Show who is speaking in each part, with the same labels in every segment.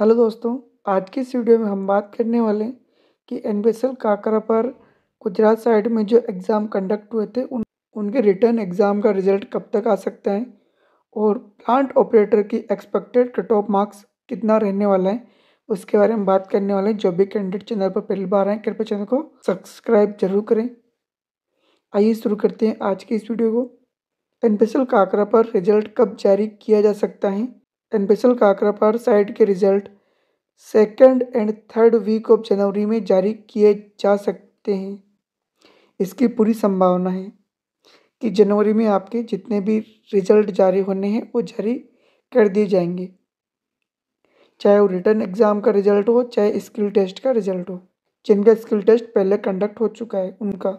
Speaker 1: hello दोस्तों आज की इस वीडियो में हम बात करने वाले हैं कि N B S L Kakrapar Gujarat side में जो एग्ज़ाम कंडक्ट हुए थे उन उनके रिटर्न एग्ज़ाम का रिजल्ट कब तक आ सकता है और प्लांट ऑपरेटर की एक्सपेक्टेड कट ऑफ मार्क्स कितना रहने वाला है उसके बारे में बात करने वाले हैं जो भी कैंडिडेट चैनल पर पहली बार आए कृपया चैनल को सब्सक्राइब जरूर करें आइए शुरू करते हैं आज की इस वीडियो को N B S L Kakrapar result कब जारी किया जा सकता है एंड बेसल का पर साइट के result second and third week of जनवरी में जारी किए जा सकते हैं इसकी पूरी संभावना है कि जनवरी में आपके जितने भी रिजल्ट जारी होने हैं वो जारी कर दिए जाएंगे चाहे वो रिटर्न एग्ज़ाम का रिजल्ट हो चाहे स्किल टेस्ट का रिजल्ट हो जिनका स्किल टेस्ट पहले कंडक्ट हो चुका है उनका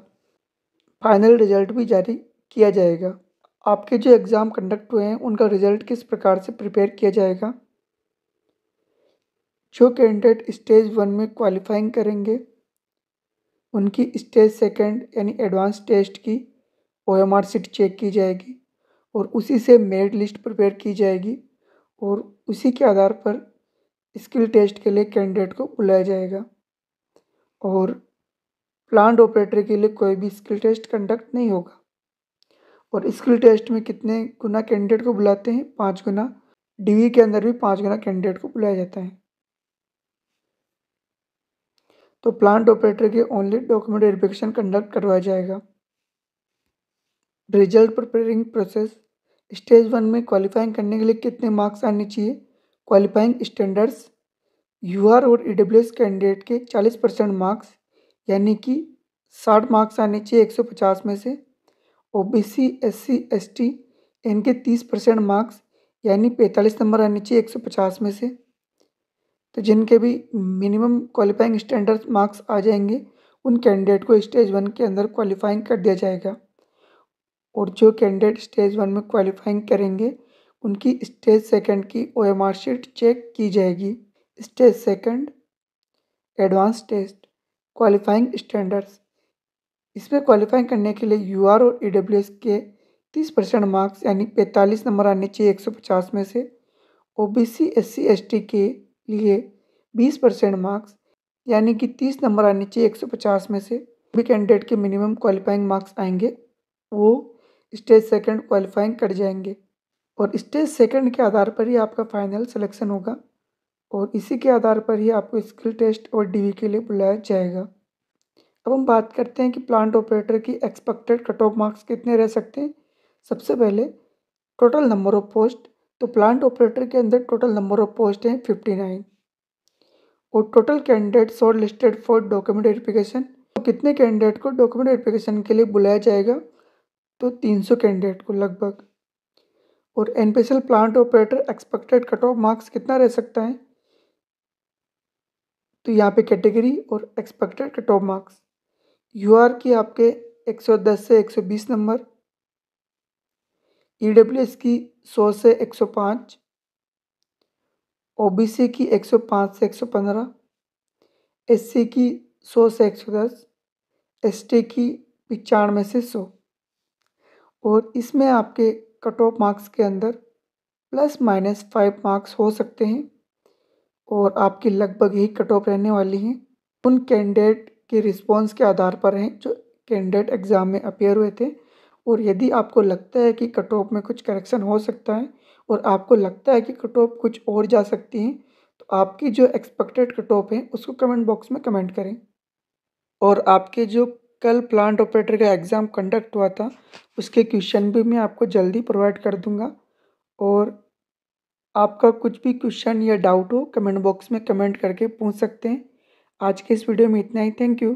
Speaker 1: फाइनल रिजल्ट भी जारी किया जाएगा आपके जो एग्ज़ाम कंडक्ट हुए हैं उनका रिज़ल्ट किस प्रकार से प्रिपेयर किया जाएगा जो कैंडिडेट स्टेज वन में क्वालिफाइंग करेंगे उनकी स्टेज सेकंड यानी एडवांस टेस्ट की O M R sheet check की जाएगी और उसी से मेरिट लिस्ट प्रिपेयर की जाएगी और उसी के आधार पर स्किल टेस्ट के लिए कैंडिडेट को बुलाया जाएगा और प्लांट ऑपरेटर के लिए कोई भी स्किल टेस्ट कंडक्ट नहीं होगा और स्किल टेस्ट में कितने गुना कैंडिडेट को बुलाते हैं पाँच गुना डीवी के अंदर भी पाँच गुना कैंडिडेट को बुलाया जाता है तो प्लांट ऑपरेटर के ओनली डॉक्यूमेंट वेरिफिकेशन कंडक्ट करवाया जाएगा result preparing process stage one में क्वालिफाइंग करने के लिए कितने मार्क्स आने चाहिए क्वालिफाइंग स्टैंडर्ड्स यू आर और ई डब्ल्यू एस कैंडिडेट के चालीस परसेंट मार्क्स यानी कि साठ मार्क्स आने चाहिए एक सौ पचास में से O B C S C S T इनके तीस परसेंट मार्क्स यानी पैंतालीस नंबर आने चाहिए एक सौ पचास में से तो जिनके भी मिनिमम क्वालिफाइंग स्टैंडर्ड मार्क्स आ जाएंगे उन कैंडिडेट को स्टेज वन के अंदर क्वालिफाइंग कर दिया जाएगा और जो कैंडिडेट स्टेज वन में क्वालिफाइंग करेंगे उनकी स्टेज सेकंड की ओ शीट चेक की जाएगी stage second advance test qualifying standards इसमें क्वालिफाइंग करने के लिए यू आर और ई एस के तीस परसेंट मार्क्स यानी पैंतालीस नंबर आने चाहिए एक सौ पचास में से O B C S C S T के लिए बीस परसेंट मार्क्स यानी कि तीस नंबर आने चाहिए एक सौ पचास में से भी कैंडिडेट के मिनिमम क्वालिफाइंग मार्क्स आएंगे वो स्टेज सेकंड क्वालिफाइंग कर जाएंगे और स्टेज सेकंड के आधार पर ही आपका फाइनल सिलेक्शन होगा और इसी के आधार पर ही आपको स्किल टेस्ट और डी के लिए बुलाया जाएगा अब हम बात करते हैं कि प्लांट ऑपरेटर की एक्सपेक्टेड कट ऑफ मार्क्स कितने रह सकते हैं सबसे पहले टोटल नंबर ऑफ पोस्ट तो प्लांट ऑपरेटर के अंदर टोटल नंबर ऑफ पोस्ट हैं फिफ्टी नाइन और total candidate shortlisted for document verification तो कितने कैंडिडेट को डॉक्यूमेंट वेरिफिकेशन के लिए बुलाया जाएगा तो तीन सौ कैंडिडेट को लगभग और एन plant operator expected cut off marks कितना रह सकता है तो यहाँ पे कैटेगरी और expected cut off marks U R की आपके 110 से 120 नंबर ई डब्ल्यू एस की 100 से 105 ओबीसी की 105 से 115 एससी की 100 से 110 एसटी की पचानवे से 100 और इसमें आपके कट ऑफ मार्क्स के अंदर प्लस माइनस फाइव मार्क्स हो सकते हैं और आपकी लगभग ही कट ऑफ रहने वाली हैं उन कैंडिडेट के रिस्पॉन्स के आधार पर हैं जो कैंडिडेट एग्ज़ाम में अपेयर हुए थे और यदि आपको लगता है कि कट ऑफ में कुछ करेक्शन हो सकता है और आपको लगता है कि कट ऑफ कुछ और जा सकती हैं तो आपकी जो एक्सपेक्टेड कट ऑफ है उसको कमेंट बॉक्स में कमेंट करें और आपके जो कल प्लांट ऑपरेटर का एग्ज़ाम कंडक्ट हुआ था उसके क्वेश्चन भी मैं आपको जल्दी प्रोवाइड कर दूंगा और आपका कुछ भी क्वेश्चन या डाउट हो कमेंट बॉक्स में कमेंट करके पूछ सकते हैं आज के इस वीडियो में इतना ही थैंक यू